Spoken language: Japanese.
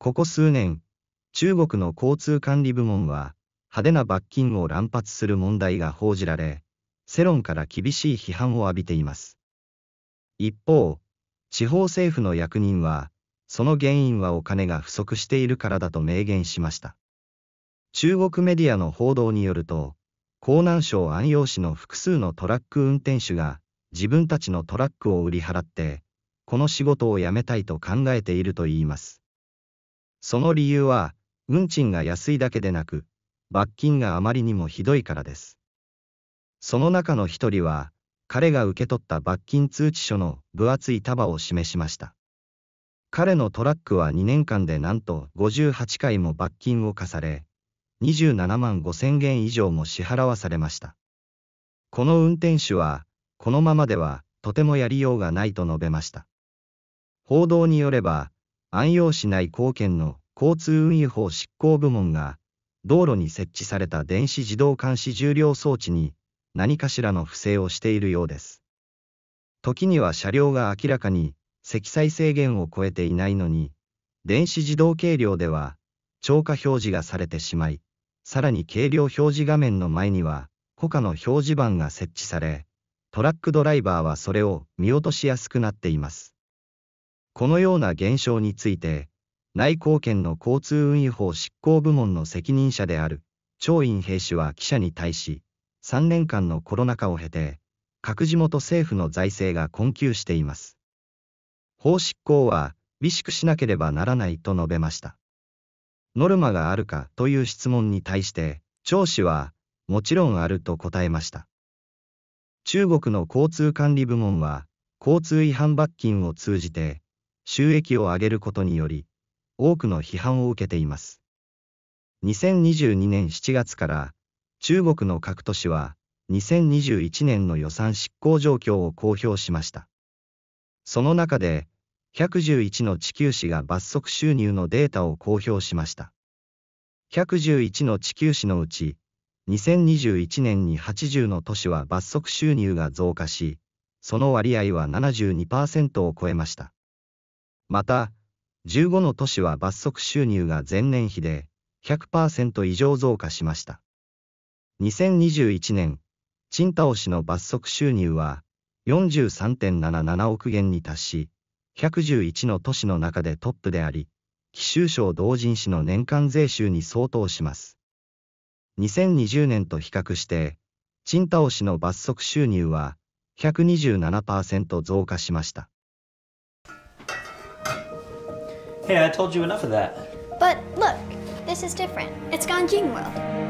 ここ数年、中国の交通管理部門は、派手な罰金を乱発する問題が報じられ、世論から厳しい批判を浴びています。一方、地方政府の役人は、その原因はお金が不足しているからだと明言しました。中国メディアの報道によると、江南省安陽市の複数のトラック運転手が、自分たちのトラックを売り払って、この仕事を辞めたいと考えているといいます。その理由は、運賃が安いだけでなく、罰金があまりにもひどいからです。その中の一人は、彼が受け取った罰金通知書の分厚い束を示しました。彼のトラックは2年間でなんと58回も罰金を課され、27万5000元以上も支払わされました。この運転手は、このままではとてもやりようがないと述べました。報道によれば、安養市内貢献の交通運輸法執行部門が、道路に設置された電子自動監視重量装置に何かしらの不正をしているようです。時には車両が明らかに積載制限を超えていないのに、電子自動計量では超過表示がされてしまい、さらに計量表示画面の前には他の表示板が設置され、トラックドライバーはそれを見落としやすくなっています。このような現象について、内貢県の交通運輸法執行部門の責任者である、張院兵士は記者に対し、3年間のコロナ禍を経て、各地元政府の財政が困窮しています。法執行は、微蓄しなければならないと述べました。ノルマがあるかという質問に対して、張氏は、もちろんあると答えました。中国の交通管理部門は、交通違反罰金を通じて、収益を上げることにより、多くの批判を受けています。2022年7月から、中国の各都市は、2021年の予算執行状況を公表しました。その中で、111の地球市が罰則収入のデータを公表しました。111の地球市のうち、2021年に80の都市は罰則収入が増加し、その割合は72%を超えました。また、15の都市は罰則収入が前年比で100%以上増加しました。2021年、太倒しの罰則収入は43.77億元に達し、111の都市の中でトップであり、貴州省同人市の年間税収に相当します。2020年と比較して、太倒しの罰則収入は127%増加しました。Hey, I told you enough of that. But look, this is different. It's Ganjing World.